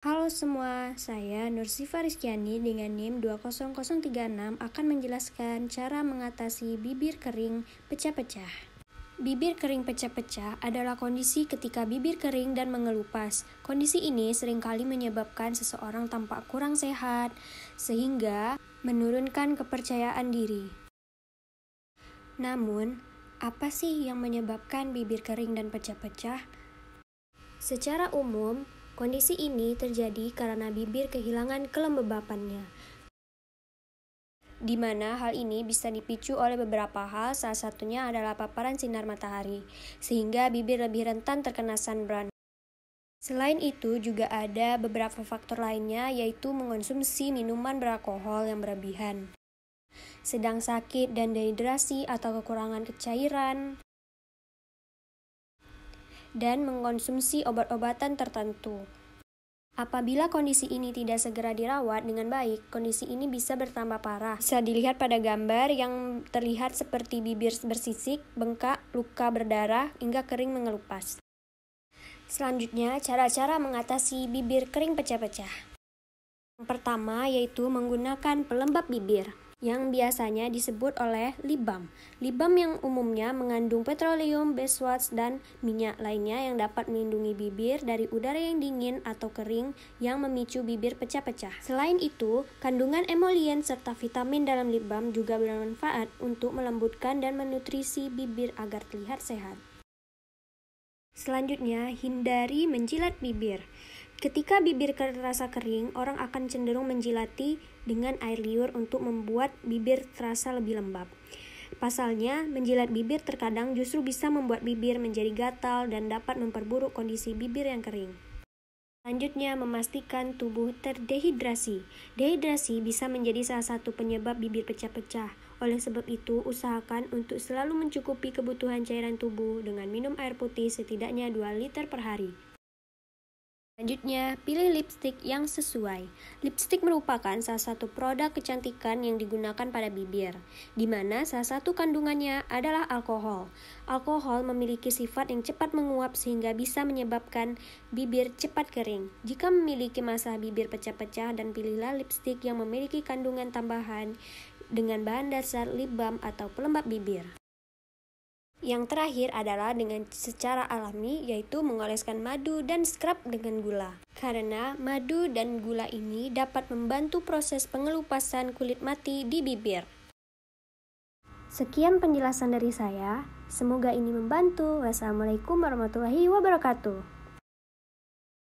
Halo semua, saya Siva Rizkyani dengan NIM 20036 akan menjelaskan cara mengatasi bibir kering pecah-pecah. Bibir kering pecah-pecah adalah kondisi ketika bibir kering dan mengelupas. Kondisi ini seringkali menyebabkan seseorang tampak kurang sehat, sehingga menurunkan kepercayaan diri. Namun, apa sih yang menyebabkan bibir kering dan pecah-pecah? Secara umum, Kondisi ini terjadi karena bibir kehilangan kelembabannya, di mana hal ini bisa dipicu oleh beberapa hal, salah satunya adalah paparan sinar matahari, sehingga bibir lebih rentan terkena sunburn. Selain itu, juga ada beberapa faktor lainnya, yaitu mengonsumsi minuman beralkohol yang berlebihan, sedang sakit dan dehidrasi atau kekurangan kecairan, dan mengkonsumsi obat-obatan tertentu. Apabila kondisi ini tidak segera dirawat dengan baik, kondisi ini bisa bertambah parah. Bisa dilihat pada gambar yang terlihat seperti bibir bersisik, bengkak, luka berdarah, hingga kering mengelupas. Selanjutnya, cara-cara mengatasi bibir kering pecah-pecah. Yang pertama yaitu menggunakan pelembab bibir yang biasanya disebut oleh libam. Libam yang umumnya mengandung petroleum, base beeswax, dan minyak lainnya yang dapat melindungi bibir dari udara yang dingin atau kering yang memicu bibir pecah-pecah. Selain itu, kandungan emolien serta vitamin dalam libam juga bermanfaat untuk melembutkan dan menutrisi bibir agar terlihat sehat. Selanjutnya, hindari menjilat bibir. Ketika bibir terasa kering, orang akan cenderung menjilati dengan air liur untuk membuat bibir terasa lebih lembab. Pasalnya, menjilat bibir terkadang justru bisa membuat bibir menjadi gatal dan dapat memperburuk kondisi bibir yang kering. Selanjutnya, memastikan tubuh terdehidrasi. Dehidrasi bisa menjadi salah satu penyebab bibir pecah-pecah. Oleh sebab itu, usahakan untuk selalu mencukupi kebutuhan cairan tubuh dengan minum air putih setidaknya 2 liter per hari. Selanjutnya, pilih lipstick yang sesuai. Lipstick merupakan salah satu produk kecantikan yang digunakan pada bibir, di mana salah satu kandungannya adalah alkohol. Alkohol memiliki sifat yang cepat menguap sehingga bisa menyebabkan bibir cepat kering. Jika memiliki masalah bibir pecah-pecah dan pilihlah lipstick yang memiliki kandungan tambahan dengan bahan dasar lip balm atau pelembab bibir. Yang terakhir adalah dengan secara alami yaitu mengoleskan madu dan scrub dengan gula. Karena madu dan gula ini dapat membantu proses pengelupasan kulit mati di bibir. Sekian penjelasan dari saya. Semoga ini membantu. Wassalamualaikum warahmatullahi wabarakatuh.